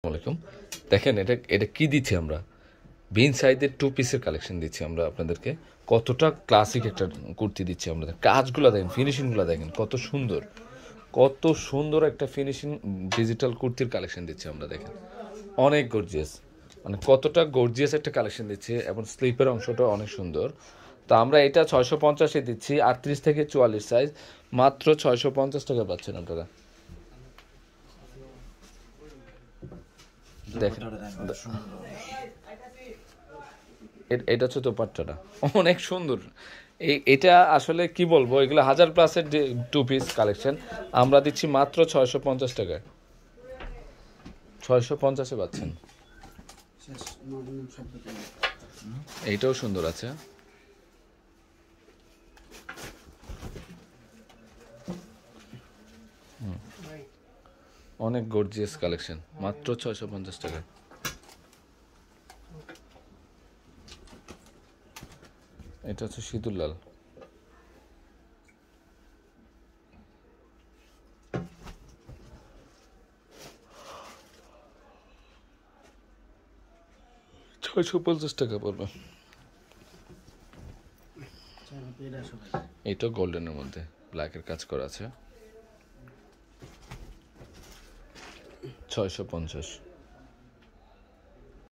আসসালামাইকুম দেখেন এটা এটা কি দিচ্ছি আমরা বিন সাইজের টু পিসের কালেকশন দিচ্ছি আমরা আপনাদেরকে কতটা ক্লাসিক একটা কুর্তি দিচ্ছি আমরা কাজগুলো দেখেন ফিনিশিংগুলো দেখেন কত সুন্দর কত সুন্দর একটা ফিনিশিং ডিজিটাল কুর্তির কালেকশন দিচ্ছি আমরা দেখেন অনেক গর্জিয়াস মানে কতটা গর্জিয়াস একটা কালেকশন দিচ্ছি এবং স্লিপের অংশটা অনেক সুন্দর তো আমরা এটা ছয়শো পঞ্চাশে দিচ্ছি আটত্রিশ থেকে চুয়াল্লিশ সাইজ মাত্র ছয়শো পঞ্চাশ টাকা পাচ্ছেন আপনারা এটা হচ্ছে দোপাট্টাটা অনেক সুন্দর এই এটা আসলে কি বলবো এগুলো হাজার প্লাসের টু পিস কালেকশন আমরা দিচ্ছি মাত্র ছয়শো পঞ্চাশ টাকায় ছয়শো পঞ্চাশে পাচ্ছেন এইটাও সুন্দর আছে অনেক গর্জিয়াস কালেকশন মাত্র ছয়শো পঞ্চাশ টাকা এটা হচ্ছে সিঁদুর লাল ছয়শো পঞ্চাশ টাকা পড়বে এটা গোল্ডেনের মধ্যে ব্ল্যাকের কাজ করা আছে xoxa, ponchas.